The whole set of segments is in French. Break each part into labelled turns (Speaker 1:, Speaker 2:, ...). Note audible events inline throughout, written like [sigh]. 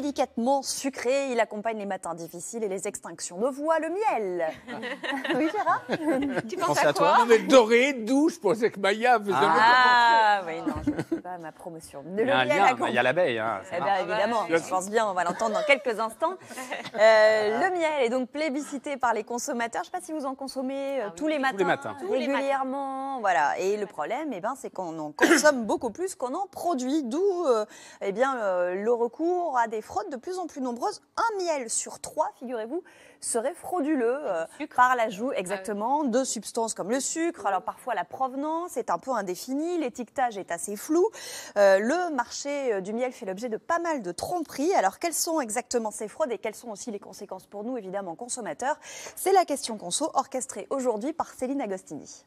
Speaker 1: délicatement sucré. Il accompagne les matins difficiles et les extinctions de voix, le miel. [laughs] oui, Gérard Tu penses à, quoi
Speaker 2: doré, doux, je pensais que Maya faisait Ah,
Speaker 1: oui, non, je ne sais pas ma promotion. Le il y a l'abeille. Hein, eh bien, évidemment, ah, bah, je pense bien, on va l'entendre dans quelques instants. [laughs] Euh, le miel est donc plébiscité par les consommateurs. Je ne sais pas si vous en consommez euh, ah tous, les matins, tous les matins, régulièrement. Voilà. Et le problème, eh ben, c'est qu'on en consomme [coughs] beaucoup plus qu'on en produit, d'où euh, eh bien le recours à des fraudes de plus en plus nombreuses. Un miel sur trois, figurez-vous, serait frauduleux euh, par l'ajout ah exactement de substances comme le sucre. Alors parfois la provenance est un peu indéfinie, l'étiquetage est assez flou. Euh, le marché euh, du miel fait l'objet de pas mal de tromperies. Alors quelles sont exactement ces fraudes et quelles sont aussi les conséquences pour nous, évidemment, consommateurs C'est la question conso orchestrée aujourd'hui par Céline Agostini.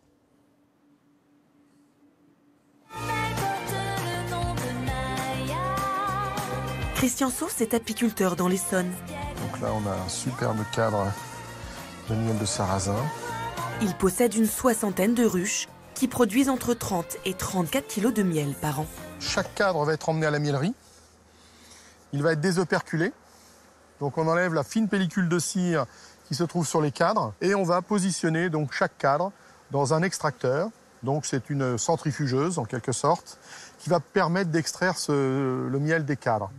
Speaker 3: Christian Sauce est apiculteur dans l'Essonne. Donc là, on a un superbe cadre de miel de sarrasin. Il possède une soixantaine de ruches qui produisent entre 30 et 34 kilos de miel par an. Chaque cadre va être emmené à la miellerie. Il va être désoperculé.
Speaker 4: Donc on enlève la fine pellicule de cire qui se trouve sur les cadres et on va positionner donc chaque cadre dans un extracteur. Donc c'est une centrifugeuse en quelque sorte qui va permettre d'extraire le miel des cadres.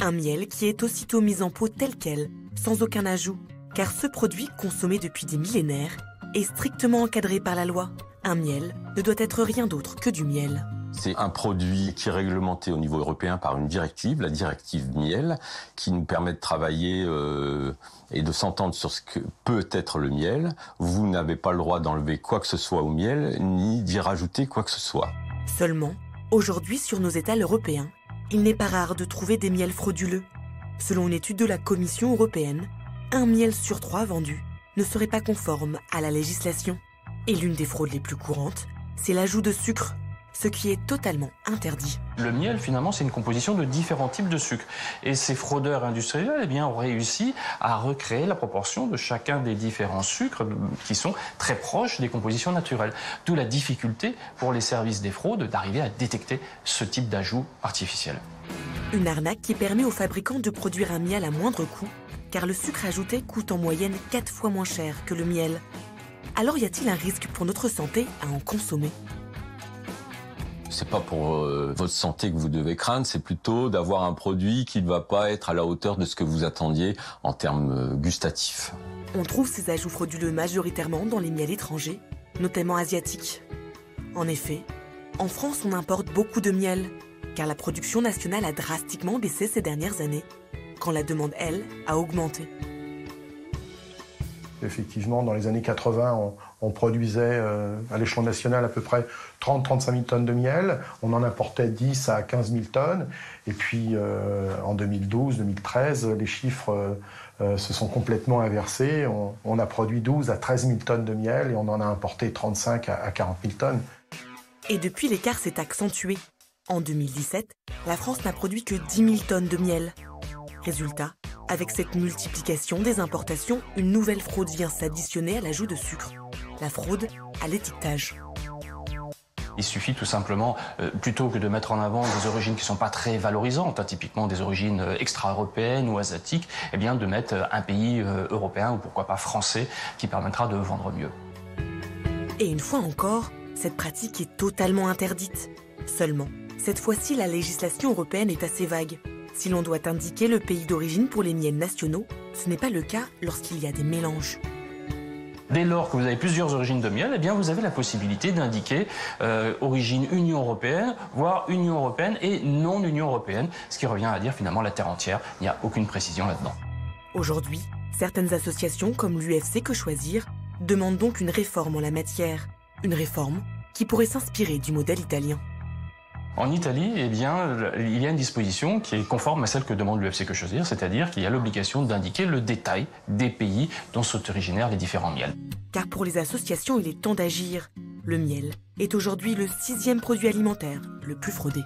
Speaker 3: Un miel qui est aussitôt mis en pot tel quel, sans aucun ajout, car ce produit consommé depuis des millénaires est strictement encadré par la loi. Un miel ne doit être rien d'autre que du miel.
Speaker 4: C'est un produit qui est réglementé au niveau européen par une directive, la directive miel, qui nous permet de travailler euh, et de s'entendre sur ce que peut être le miel. Vous n'avez pas le droit d'enlever quoi que ce soit au miel, ni d'y rajouter quoi que ce soit.
Speaker 3: Seulement, aujourd'hui sur nos étals européens, il n'est pas rare de trouver des miels frauduleux. Selon une étude de la Commission européenne, un miel sur trois vendu ne serait pas conforme à la législation. Et l'une des fraudes les plus courantes, c'est l'ajout de sucre ce qui est totalement interdit.
Speaker 4: Le miel, finalement, c'est une composition de différents types de sucres. Et ces fraudeurs industriels eh bien, ont réussi à recréer la proportion de chacun des différents sucres qui sont très proches des compositions naturelles. D'où la difficulté pour les services des fraudes d'arriver à détecter ce type d'ajout artificiel.
Speaker 3: Une arnaque qui permet aux fabricants de produire un miel à moindre coût, car le sucre ajouté coûte en moyenne 4 fois moins cher que le miel. Alors y a-t-il un risque pour notre santé à en consommer c'est
Speaker 4: pas pour euh, votre santé que vous devez craindre, c'est plutôt d'avoir un produit qui ne va pas être à la hauteur de ce que vous attendiez en termes euh, gustatifs.
Speaker 3: On trouve ces ajouts frauduleux majoritairement dans les miels étrangers, notamment asiatiques. En effet, en France, on importe beaucoup de miel, car la production nationale a drastiquement baissé ces dernières années, quand la demande, elle, a augmenté.
Speaker 4: Effectivement, dans les années 80, on, produisait euh, à l'échelon national à peu près 30-35 000 tonnes de miel. On en importait 10 à 15 000 tonnes. Et puis euh, en 2012-2013, les chiffres euh, se sont complètement inversés. On, a produit 12 à 13 000 tonnes de miel et on en a importé 35 à, à 40 000 tonnes.
Speaker 3: Et depuis, l'écart s'est accentué. En 2017, la France n'a produit que 10 000 tonnes de miel. Résultat, avec cette multiplication des importations, une nouvelle fraude vient s'additionner à l'ajout de sucre, la fraude à l'étiquetage.
Speaker 4: Il suffit tout simplement, euh, plutôt que de mettre en avant des origines qui ne sont pas très valorisantes, hein, typiquement des origines euh, extra-européennes ou asiatiques, eh bien de mettre euh, un pays européen ou pourquoi pas français qui permettra de vendre
Speaker 3: mieux. Et une fois encore, cette pratique est totalement interdite. Seulement, cette fois-ci, la législation européenne est assez vague. Si l'on doit indiquer le pays d'origine pour les miels nationaux, ce n'est pas le cas lorsqu'il y a des mélanges. Dès lors
Speaker 4: que vous avez plusieurs origines de miel, eh bien vous avez la possibilité d'indiquer euh, origine Union européenne, voire Union européenne et non Union européenne, ce qui revient à dire finalement la terre entière. Il n'y a aucune précision là-dedans.
Speaker 3: Aujourd'hui, certaines associations comme l'UFC Que Choisir demandent donc une réforme en la matière. Une réforme qui pourrait s'inspirer du modèle italien.
Speaker 4: En Italie, eh bien, il y a une disposition qui est conforme à celle que demande l'UFC que choisir, c'est-à-dire qu'il y a l'obligation d'indiquer le détail des pays dont sont originaires les différents miels.
Speaker 3: Car pour les associations, il est temps d'agir. Le miel est aujourd'hui le sixième produit alimentaire le plus fraudé.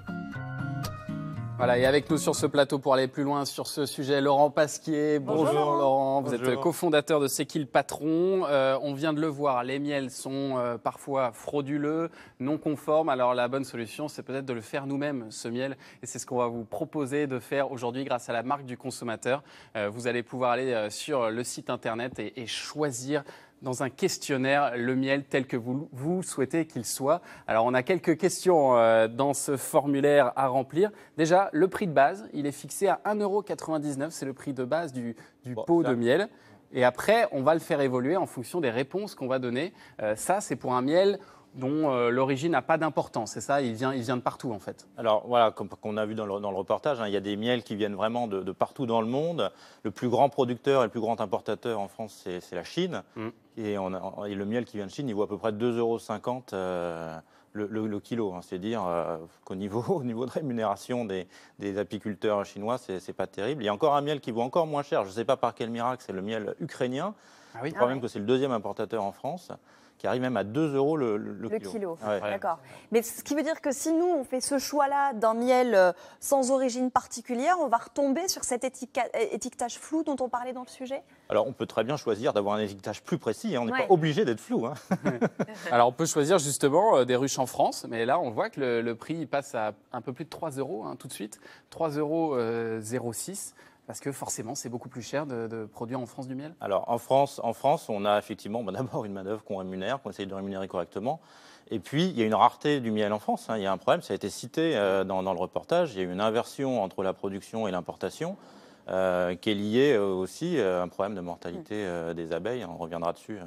Speaker 2: Voilà, et avec nous sur ce plateau pour aller plus loin sur ce sujet, Laurent Pasquier. Bonjour, Laurent, vous êtes cofondateur de C'est qui le patron euh, On vient de le voir, les miels sont euh, parfois frauduleux, non conformes. Alors la bonne solution, c'est peut-être de le faire nous-mêmes, ce miel. Et c'est ce qu'on va vous proposer de faire aujourd'hui grâce à la marque du consommateur. Euh, vous allez pouvoir aller sur le site internet et choisir dans un questionnaire le miel tel que vous, souhaitez qu'il soit. Alors on a quelques questions euh, dans ce formulaire à remplir. Déjà, le prix de base, il est fixé à 1,99€, c'est le prix de base du, pot de miel. Et après, on va le faire évoluer en fonction des réponses qu'on va donner. Euh, ça, c'est pour un miel dont euh, l'origine n'a pas d'importance. C'est ça, il vient, il vient de partout en fait.
Speaker 5: Alors voilà, comme on a vu dans le, dans le reportage, hein, il y a des miels qui viennent vraiment de, partout dans le monde. Le plus grand producteur et le plus grand importateur en France, c'est la Chine. Mm. Et, le miel qui vient de Chine, il vaut à peu près 2,50 euros. Euh, le, le, kilo. Hein, c'est-à-dire euh, qu'au niveau, [laughs] au niveau de rémunération des, des apiculteurs chinois, c'est pas terrible. Il y a encore un miel qui vaut encore moins cher. Je ne sais pas par quel miracle, c'est le miel ukrainien. Ah oui, je crois même que c'est le deuxième importateur en France qui arrive même à 2 euros le, le, kilo. D'accord.
Speaker 1: Mais ce qui veut dire que si nous, on fait ce choix-là d'un miel euh, sans origine particulière, on va retomber sur cet étiquetage flou dont on parlait dans le sujet
Speaker 5: Alors, on peut très bien choisir d'avoir un étiquetage plus précis. Hein. On n'est pas obligé
Speaker 2: d'être flou. Hein. [laughs] Alors, on peut choisir justement euh, des ruches en France, mais là, on voit que le, prix passe à un peu plus de 3 euros hein, tout de suite. 3,06 euros. Euh, parce que forcément, c'est beaucoup plus cher de, produire en France du miel
Speaker 5: Alors, en France, en France on a effectivement bah, d'abord une manœuvre qu'on rémunère, qu'on essaye de rémunérer correctement. Et puis, il y a une rareté du miel en France. Hein. Il y a un problème, ça a été cité euh, dans, le reportage. Il y a eu une inversion entre la production et l'importation. Euh, qui est liée euh, aussi à un problème de mortalité des abeilles. On reviendra dessus.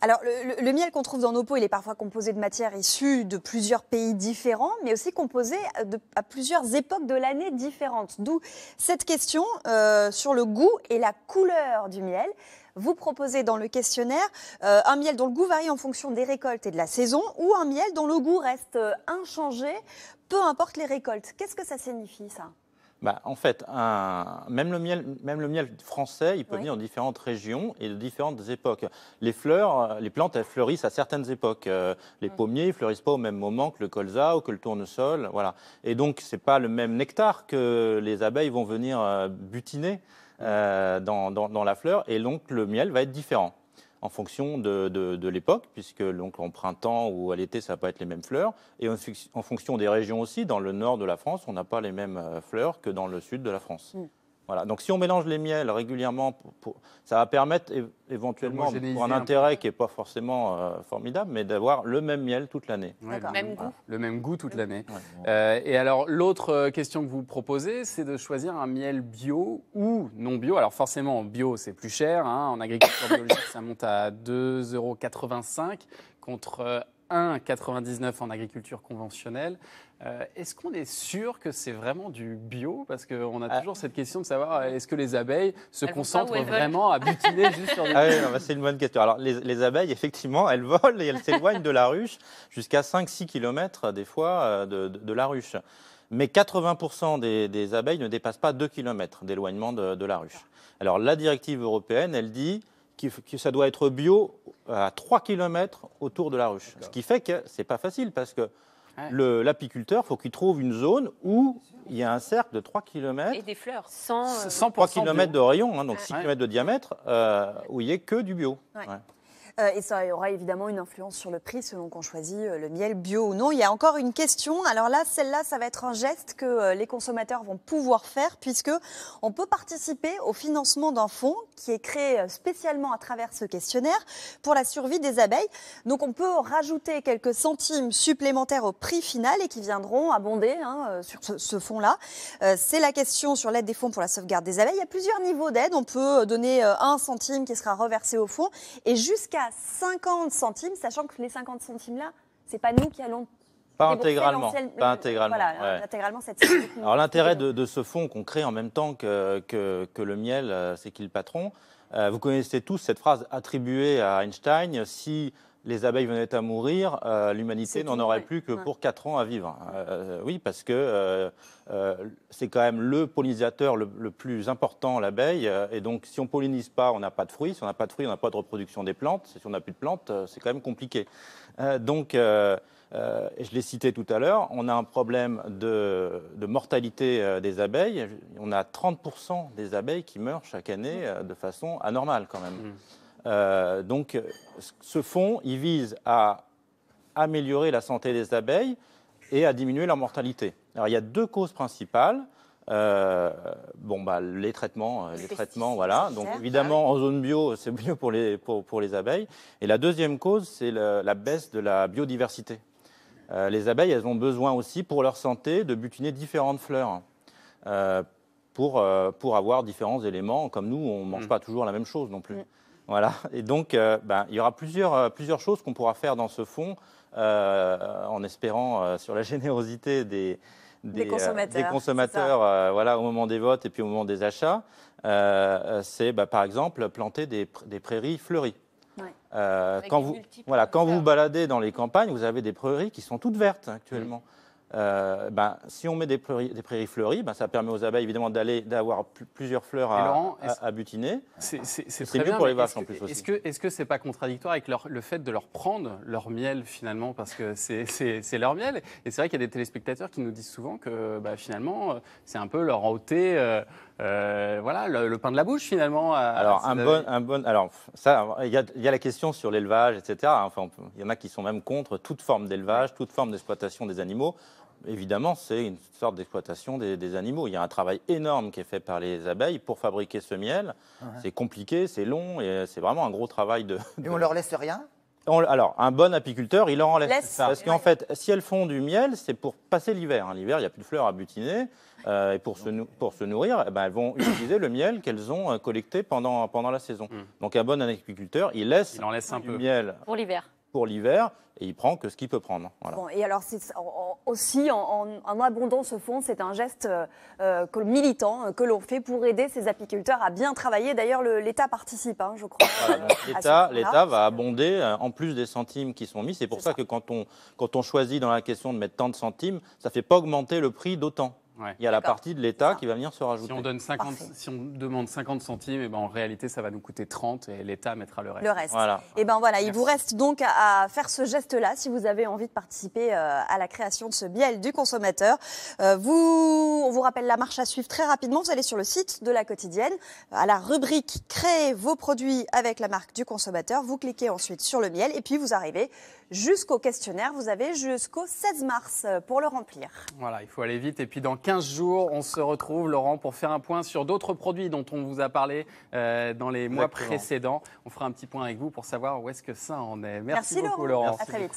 Speaker 1: Alors, le, miel qu'on trouve dans nos pots, il est parfois composé de matières issues de plusieurs pays différents, mais aussi composé euh, à plusieurs époques de l'année différentes. D'où cette question euh, sur le goût et la couleur du miel. Vous proposez dans le questionnaire euh, un miel dont le goût varie en fonction des récoltes et de la saison, ou un miel dont le goût reste inchangé, peu importe les récoltes. Qu'est-ce que ça signifie, ça
Speaker 5: bah, en fait, un, même, le miel, même le miel français, il peut venir de différentes régions et de différentes époques. Les fleurs, euh, les plantes, elles fleurissent à certaines époques. Euh, les pommiers fleurissent pas au même moment que le colza ou que le tournesol. Voilà. Et donc, ce n'est pas le même nectar que les abeilles vont venir euh, butiner dans, dans la fleur. Et donc, le miel va être différent en fonction de, l'époque, puisque donc, en printemps ou à l'été, ça ne va pas être les mêmes fleurs. Et en, fonction des régions aussi, dans le nord de la France, on n'a pas les mêmes euh, fleurs que dans le sud de la France. Mm. Voilà. Donc si on mélange les miels régulièrement, ça va permettre éventuellement, pour un intérêt qui n'est pas forcément euh, formidable, mais d'avoir le même miel toute l'année. le, même goût. toute l'année.
Speaker 2: Euh, et alors l'autre euh, question que vous proposez, c'est de choisir un miel bio ou non bio. Alors forcément, bio, c'est plus cher. Hein. En agriculture biologique, ça monte à 2,85 euros contre 1,99 en agriculture conventionnelle. Euh, est-ce qu'on est sûr que c'est vraiment du bio Parce qu'on a ah. toujours cette question de savoir euh, est-ce que les
Speaker 5: abeilles se concentrent vraiment à butiner [laughs] juste sur des. Ah bah, c'est une bonne question. Alors, les, abeilles, effectivement, elles volent et elles s'éloignent de la ruche jusqu'à 5-6 km euh, des fois de, la ruche. Mais 80% des, abeilles ne dépassent pas 2 km d'éloignement de, de la ruche. Alors, la directive européenne, elle dit que ça doit être bio euh, à 3 km autour de la ruche. Ce qui fait que ce n'est pas facile parce que l'apiculteur, l'apiculteur, faut qu'il trouve une zone où il y a un cercle de 3 km. Et
Speaker 3: des fleurs. 100% 100, 3 km
Speaker 5: de rayon, hein, donc 6 km de diamètre, euh, où il n'y ait que du bio.
Speaker 1: Euh, et ça aura évidemment une influence sur le prix selon qu'on choisit euh, le miel bio ou non. Il y a encore une question. Alors là, celle-là, ça va être un geste que euh, les consommateurs vont pouvoir faire puisque on peut participer au financement d'un fonds qui est créé spécialement à travers ce questionnaire pour la survie des abeilles. Donc on peut rajouter quelques centimes supplémentaires au prix final et qui viendront abonder hein, sur ce, fonds-là. c'est la question sur l'aide des fonds pour la sauvegarde des abeilles. Il y a plusieurs niveaux d'aide. On peut donner un centime qui sera reversé au fonds et jusqu'à 50 centimes, sachant que les 50 centimes-là, c'est pas nous qui allons
Speaker 5: pas intégralement. Pas intégralement. Voilà, intégralement cette Alors l'intérêt de, ce fonds qu'on crée en même temps que, que, le miel, euh, c'est qu'il patron euh, Vous connaissez tous cette phrase attribuée à Einstein. Si les abeilles venaient à mourir, euh, l'humanité n'en aurait plus que pour 4 ans à vivre. Euh, euh, oui, parce que c'est quand même le pollinisateur le, plus important, l'abeille. Et donc, si on pollinise pas, on n'a pas de fruits. Si on n'a pas de fruits, on n'a pas de reproduction des plantes. Si on n'a plus de plantes, c'est quand même compliqué. donc, je l'ai cité tout à l'heure, on a un problème de, mortalité des abeilles. On a 30% des abeilles qui meurent chaque année de façon anormale quand même. Mmh. Euh, donc ce fonds, il vise à améliorer la santé des abeilles et à diminuer leur mortalité. Alors il y a deux causes principales. Euh, bon, bah, les traitements, euh, les traitements, voilà. Donc évidemment, en zone bio, c'est mieux pour les, abeilles. Et la deuxième cause, c'est la baisse de la biodiversité. les abeilles, elles ont besoin aussi, pour leur santé, de butiner différentes fleurs. pour, pour avoir différents éléments. Comme nous, on ne mange mm. pas toujours la même chose non plus. Mm. Voilà. Et donc, euh, ben, il y aura plusieurs, euh, plusieurs choses qu'on pourra faire dans ce fonds, euh, en espérant sur la [laughs] générosité des, consommateurs, voilà, au moment des votes et puis au moment des achats. C'est ben, par exemple planter des, prairies fleuries. quand vous, voilà, quand vous baladez dans les campagnes, vous avez des prairies qui sont toutes vertes hein, actuellement. Euh, ben, si on met des prairies, fleuries, ben, ça permet aux abeilles évidemment d'aller d'avoir plusieurs fleurs à, à, butiner. C'est mieux bien, pour les vaches en plus. Est-ce
Speaker 2: que est-ce que c'est pas contradictoire avec leur, le fait de leur prendre leur miel finalement parce que c'est leur miel et c'est vrai qu'il y a des téléspectateurs qui nous disent souvent que bah, finalement euh, c'est un peu leur ôter euh, voilà, le,
Speaker 5: pain de la bouche finalement. alors, un un bon, alors ça, il y, a la question sur l'élevage, etc. Enfin, il y en a qui sont même contre toute forme d'élevage, toute forme d'exploitation des animaux. Évidemment, c'est une sorte d'exploitation des, animaux. Il y a un travail énorme qui est fait par les abeilles pour fabriquer ce miel. C'est compliqué, c'est long et c'est vraiment un gros travail de. Et on leur laisse rien alors, un bon apiculteur, il leur en laisse. Parce qu'en fait, si elles font du miel, c'est pour passer l'hiver. Hein. L'hiver, il n'y a plus de fleurs à butiner. Euh, et pour se, pour se nourrir, eh ben, elles vont utiliser le miel qu'elles ont euh, collecté pendant, pendant la saison. Hmm. Donc, un bon apiculteur, il laisse, il en laisse un peu. miel. Pour l'hiver pour l'hiver et il prend que ce qu'il peut prendre.
Speaker 1: et alors aussi, en, abondant ce fonds, c'est un geste euh, militant euh, que l'on fait pour aider ces apiculteurs à bien travailler. D'ailleurs, l'État participe, hein, je crois.
Speaker 5: L'État va abonder euh, en plus des centimes qui sont mis. C'est pour ça, que quand on, quand on choisit dans la question de mettre tant de centimes, ça ne fait pas augmenter le prix d'autant. Il y a la partie de l'État qui va venir se rajouter. Si on, donne 50,
Speaker 2: si on demande 50 centimes, et eh ben en réalité, ça va nous coûter 30 et l'État mettra le reste. Le reste. Voilà.
Speaker 1: Et eh ben voilà, il vous reste donc à faire ce geste-là si vous avez envie de participer euh, à la création de ce miel du consommateur. Euh, vous, on vous rappelle la marche à suivre très rapidement. Vous allez sur le site de la quotidienne, à la rubrique Créer vos produits avec la marque du consommateur. Vous cliquez ensuite sur le miel et puis vous arrivez jusqu'au questionnaire. Vous avez jusqu'au 16 mars euh, pour le remplir.
Speaker 2: Voilà, il faut aller vite. Et puis dans 15 jours, on se retrouve, Laurent, pour faire un point sur d'autres produits dont on vous a parlé euh, dans les mois précédents. On fera un petit point avec vous pour savoir où est-ce que ça en est. Merci, Merci beaucoup, Laurent. À très